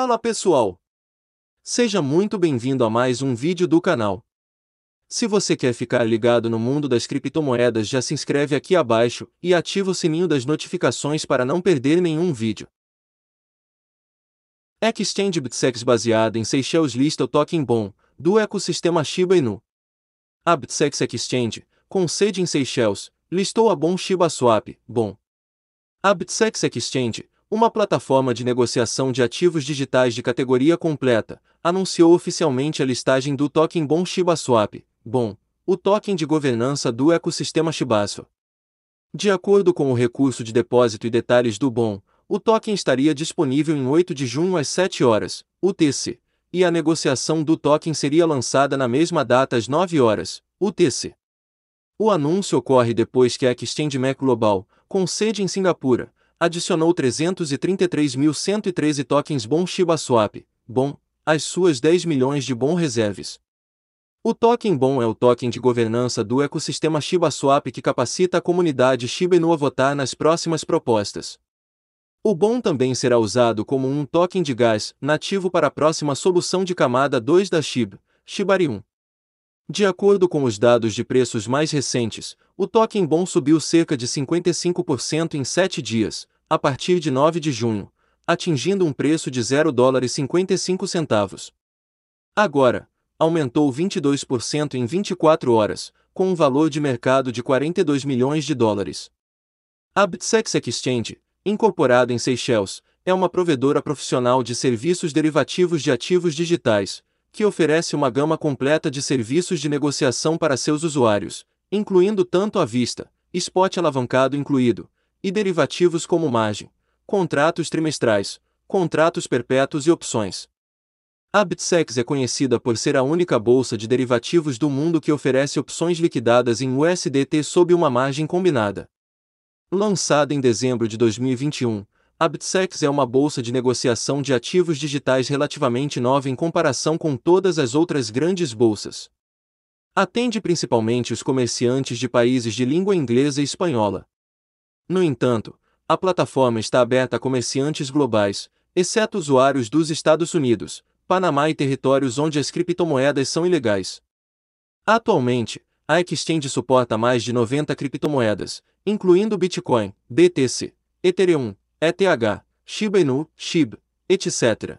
Fala pessoal! Seja muito bem-vindo a mais um vídeo do canal. Se você quer ficar ligado no mundo das criptomoedas já se inscreve aqui abaixo e ativa o sininho das notificações para não perder nenhum vídeo. Exchange BitSEX baseada em Seychelles lista é o token BOM, do ecossistema Shiba Inu. A BitSEX Exchange, com sede em Seychelles, listou a BOM Shiba Swap, BOM. A BitSEX Exchange, uma plataforma de negociação de ativos digitais de categoria completa, anunciou oficialmente a listagem do token Bon Shiba Swap, o token de governança do ecossistema Shibasso. De acordo com o recurso de depósito e detalhes do BON, o token estaria disponível em 8 de junho às 7 horas, UTC, e a negociação do token seria lançada na mesma data às 9 horas, UTC. O anúncio ocorre depois que a Exchange Mac Global, com sede em Singapura, adicionou 333.113 tokens Bom Shiba Swap, Bom, às suas 10 milhões de Bom Reserves. O token Bom é o token de governança do ecossistema Shiba Swap que capacita a comunidade Shiba Inu a votar nas próximas propostas. O Bom também será usado como um token de gás nativo para a próxima solução de camada 2 da SHIB, Shibarium. De acordo com os dados de preços mais recentes, o token bom subiu cerca de 55% em 7 dias, a partir de 9 de junho, atingindo um preço de 0 dólares 55 centavos. Agora, aumentou 22% em 24 horas, com um valor de mercado de 42 milhões de dólares. A BitSex Exchange, incorporada em Seychelles, é uma provedora profissional de serviços derivativos de ativos digitais, que oferece uma gama completa de serviços de negociação para seus usuários, incluindo tanto à vista, spot alavancado incluído, e derivativos como margem, contratos trimestrais, contratos perpétuos e opções. A BitSEX é conhecida por ser a única bolsa de derivativos do mundo que oferece opções liquidadas em USDT sob uma margem combinada. Lançada em dezembro de 2021, a BitSEX é uma bolsa de negociação de ativos digitais relativamente nova em comparação com todas as outras grandes bolsas atende principalmente os comerciantes de países de língua inglesa e espanhola. No entanto, a plataforma está aberta a comerciantes globais, exceto usuários dos Estados Unidos, Panamá e territórios onde as criptomoedas são ilegais. Atualmente, a Exchange suporta mais de 90 criptomoedas, incluindo Bitcoin, BTC, Ethereum, ETH, Shiba Inu, SHIB, etc.